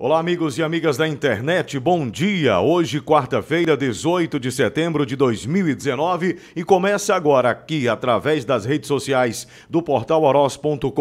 Olá, amigos e amigas da internet, bom dia! Hoje, quarta-feira, 18 de setembro de 2019, e começa agora aqui, através das redes sociais do portal oros.com.br,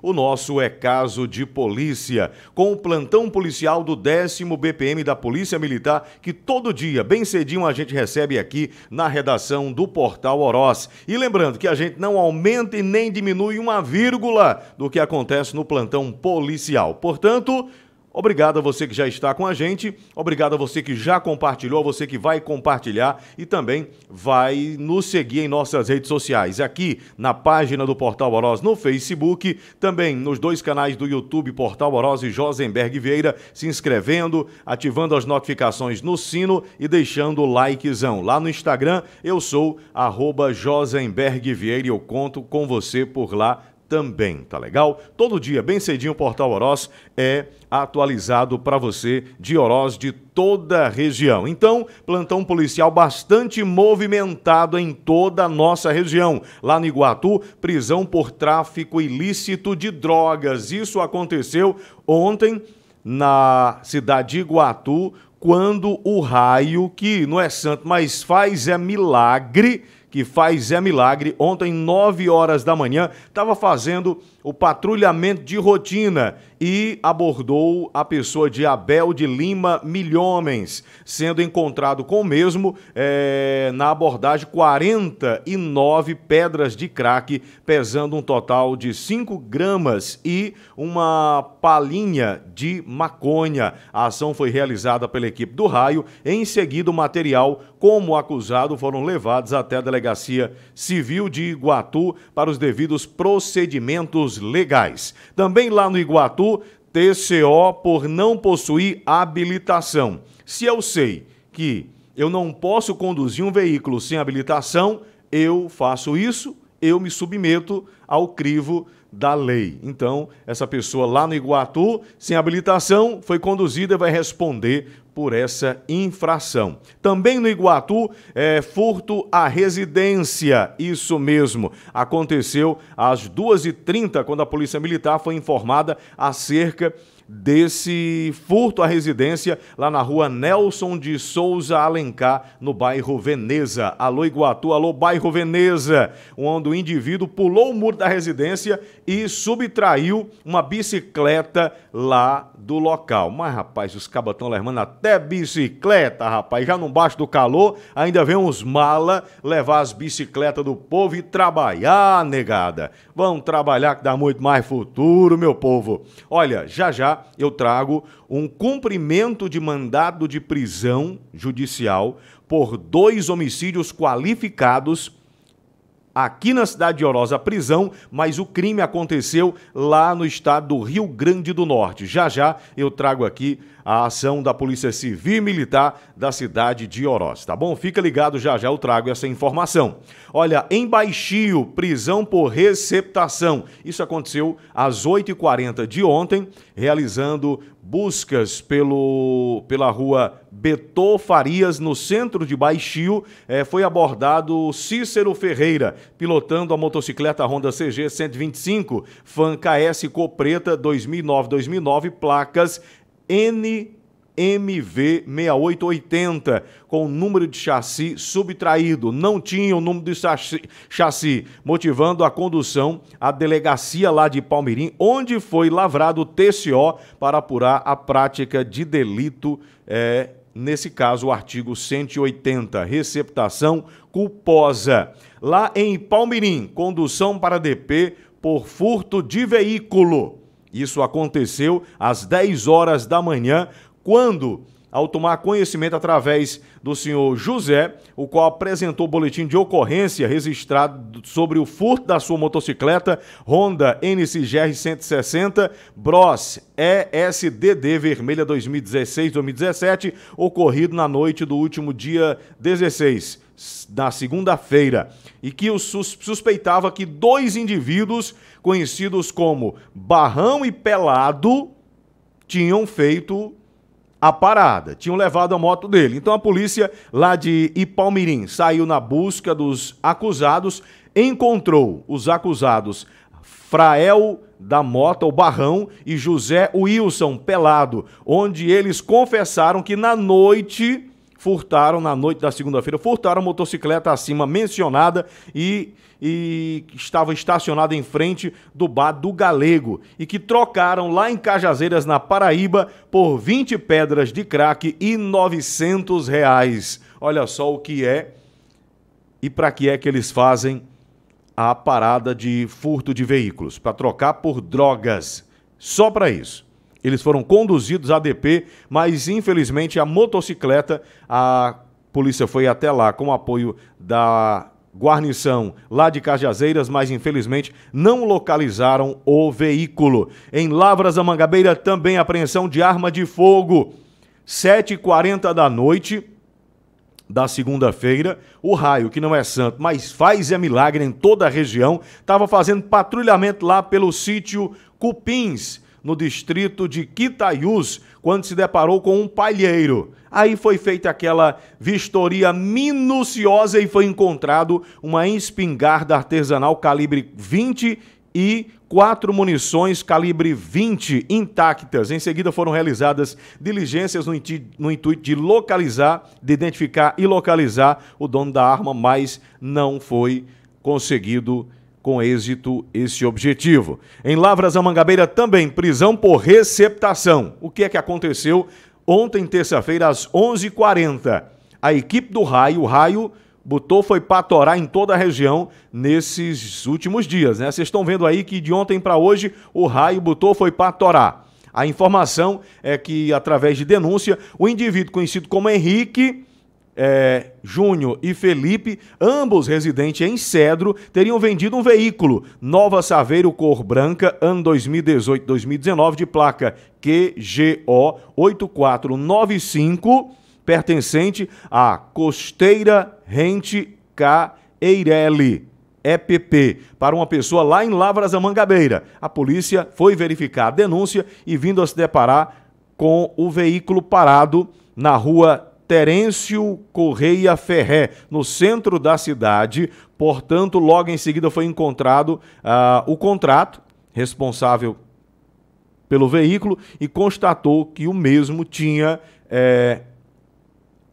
o nosso É Caso de Polícia, com o plantão policial do 10 BPM da Polícia Militar, que todo dia, bem cedinho, a gente recebe aqui na redação do portal Oroz. E lembrando que a gente não aumenta e nem diminui uma vírgula do que acontece no plantão policial. Portanto, Portanto, Obrigado a você que já está com a gente, obrigado a você que já compartilhou, a você que vai compartilhar e também vai nos seguir em nossas redes sociais, aqui na página do Portal Oroz no Facebook, também nos dois canais do YouTube, Portal Oroz e Josenberg Vieira, se inscrevendo, ativando as notificações no sino e deixando o likezão. Lá no Instagram, eu sou arroba Josenberg Vieira e eu conto com você por lá também, tá legal? Todo dia, bem cedinho, o Portal Oroz é atualizado para você de Oroz de toda a região. Então, plantão policial bastante movimentado em toda a nossa região. Lá no Iguatu, prisão por tráfico ilícito de drogas. Isso aconteceu ontem na cidade de Iguatu, quando o raio, que não é santo, mas faz é milagre, que faz é milagre. Ontem, 9 horas da manhã, estava fazendo o patrulhamento de rotina e abordou a pessoa de Abel de Lima Milhomens, sendo encontrado com o mesmo é, na abordagem 49 pedras de crack, pesando um total de 5 gramas e uma palhinha de maconha. A ação foi realizada pela equipe do raio. Em seguida, o material, como acusado, foram levados até a Delegacia Civil de Iguatu para os devidos procedimentos legais. Também lá no Iguatu, TCO por não possuir habilitação. Se eu sei que eu não posso conduzir um veículo sem habilitação, eu faço isso eu me submeto ao crivo da lei. Então, essa pessoa lá no Iguatu, sem habilitação, foi conduzida e vai responder por essa infração. Também no Iguatu, é, furto à residência, isso mesmo. Aconteceu às 2h30, quando a Polícia Militar foi informada acerca desse furto à residência lá na rua Nelson de Souza Alencar, no bairro Veneza. Alô Iguatu, alô bairro Veneza, onde o indivíduo pulou o muro da residência e subtraiu uma bicicleta lá do local. Mas rapaz, os cabatão levando até bicicleta, rapaz, já não baixo do calor, ainda vem uns mala levar as bicicletas do povo e trabalhar, negada. Vão trabalhar que dá muito mais futuro, meu povo. Olha, já já eu trago um cumprimento de mandado de prisão judicial por dois homicídios qualificados aqui na cidade de Oroz a prisão, mas o crime aconteceu lá no estado do Rio Grande do Norte. Já já eu trago aqui a ação da Polícia Civil e Militar da cidade de Oroz, tá bom? Fica ligado, já já eu trago essa informação. Olha, em Baixio, prisão por receptação. Isso aconteceu às 8h40 de ontem, realizando buscas pelo, pela rua Betô Farias, no centro de Baixio, é, foi abordado Cícero Ferreira, pilotando a motocicleta Honda CG 125, Fan KS Copreta 2009-2009, placas N MV6880, com o número de chassi subtraído. Não tinha o número de chassi, chassi, motivando a condução à delegacia lá de Palmirim, onde foi lavrado o TCO para apurar a prática de delito. É, nesse caso, o artigo 180, receptação culposa. Lá em Palmirim, condução para DP por furto de veículo. Isso aconteceu às 10 horas da manhã, quando ao tomar conhecimento através do senhor José, o qual apresentou o boletim de ocorrência registrado sobre o furto da sua motocicleta Honda NCGR 160 Bros ESDD vermelha 2016-2017, ocorrido na noite do último dia 16 na segunda-feira e que o suspeitava que dois indivíduos conhecidos como Barrão e Pelado tinham feito a parada. Tinham levado a moto dele. Então a polícia lá de Ipalmirim saiu na busca dos acusados, encontrou os acusados Frael da Mota, o Barrão, e José Wilson Pelado, onde eles confessaram que na noite furtaram na noite da segunda-feira, furtaram a motocicleta acima mencionada e, e estava estacionada em frente do bar do Galego e que trocaram lá em Cajazeiras, na Paraíba, por 20 pedras de crack e 900 reais. Olha só o que é e para que é que eles fazem a parada de furto de veículos, para trocar por drogas. Só para isso. Eles foram conduzidos à DP, mas infelizmente a motocicleta, a polícia foi até lá com o apoio da guarnição lá de Cajazeiras, mas infelizmente não localizaram o veículo. Em Lavras da Mangabeira, também apreensão de arma de fogo. 7h40 da noite da segunda-feira, o raio, que não é santo, mas faz é milagre em toda a região, estava fazendo patrulhamento lá pelo sítio Cupins no distrito de Quitaiús, quando se deparou com um palheiro. Aí foi feita aquela vistoria minuciosa e foi encontrado uma espingarda artesanal calibre 20 e quatro munições calibre 20 intactas. Em seguida foram realizadas diligências no, inti, no, intuito de localizar, de identificar e localizar o dono da arma, mas não foi conseguido com êxito esse objetivo. Em Lavras da Mangabeira também prisão por receptação. O que é que aconteceu ontem, terça-feira, às 11h40? A equipe do Raio, o Raio botou foi patorar em toda a região nesses últimos dias, né? Vocês estão vendo aí que de ontem para hoje o Raio botou foi patorar. A informação é que através de denúncia, o indivíduo conhecido como Henrique é, Júnior e Felipe, ambos residentes em Cedro, teriam vendido um veículo, Nova Saveiro cor branca, ano 2018-2019, de placa QGO 8495, pertencente à Costeira Rente K. Eireli, EPP para uma pessoa lá em Lavras da Mangabeira. A polícia foi verificar a denúncia e vindo a se deparar com o veículo parado na rua Terêncio Correia Ferré, no centro da cidade. Portanto, logo em seguida foi encontrado uh, o contrato responsável pelo veículo e constatou que o mesmo tinha é,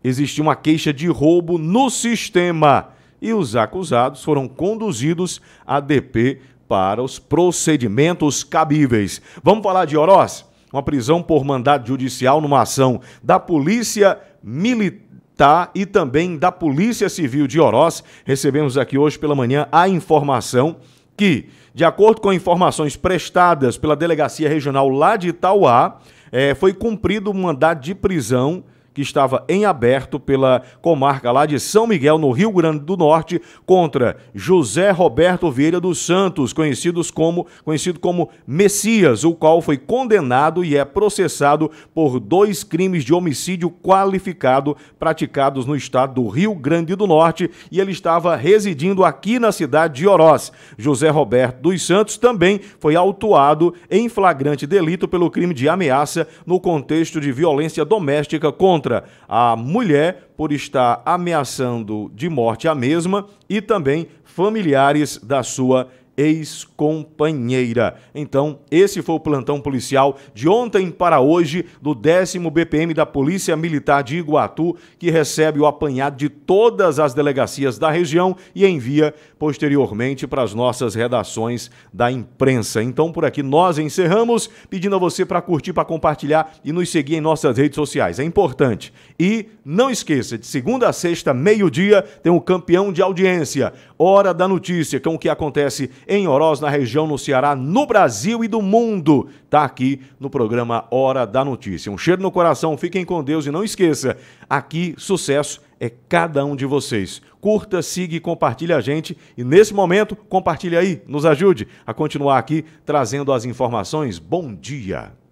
existia uma queixa de roubo no sistema e os acusados foram conduzidos à DP para os procedimentos cabíveis. Vamos falar de Oroz? uma prisão por mandado judicial numa ação da Polícia Militar e também da Polícia Civil de Oroz. Recebemos aqui hoje pela manhã a informação que, de acordo com informações prestadas pela Delegacia Regional lá de Itauá, é, foi cumprido um mandado de prisão que estava em aberto pela comarca lá de São Miguel, no Rio Grande do Norte, contra José Roberto Vieira dos Santos, conhecidos como, conhecido como Messias, o qual foi condenado e é processado por dois crimes de homicídio qualificado praticados no estado do Rio Grande do Norte e ele estava residindo aqui na cidade de Oroz. José Roberto dos Santos também foi autuado em flagrante delito pelo crime de ameaça no contexto de violência doméstica contra contra a mulher por estar ameaçando de morte a mesma e também familiares da sua ex-companheira. Então, esse foi o plantão policial de ontem para hoje do 10 BPM da Polícia Militar de Iguatu, que recebe o apanhado de todas as delegacias da região e envia posteriormente para as nossas redações da imprensa. Então, por aqui nós encerramos, pedindo a você para curtir, para compartilhar e nos seguir em nossas redes sociais. É importante. E não esqueça, de segunda a sexta, meio-dia, tem o um campeão de audiência, Hora da Notícia, com o que acontece em Oroz, na região, no Ceará, no Brasil e do mundo. Tá aqui no programa Hora da Notícia. Um cheiro no coração, fiquem com Deus e não esqueça, aqui sucesso é cada um de vocês. Curta, siga e compartilhe a gente. E nesse momento, compartilhe aí, nos ajude a continuar aqui trazendo as informações. Bom dia!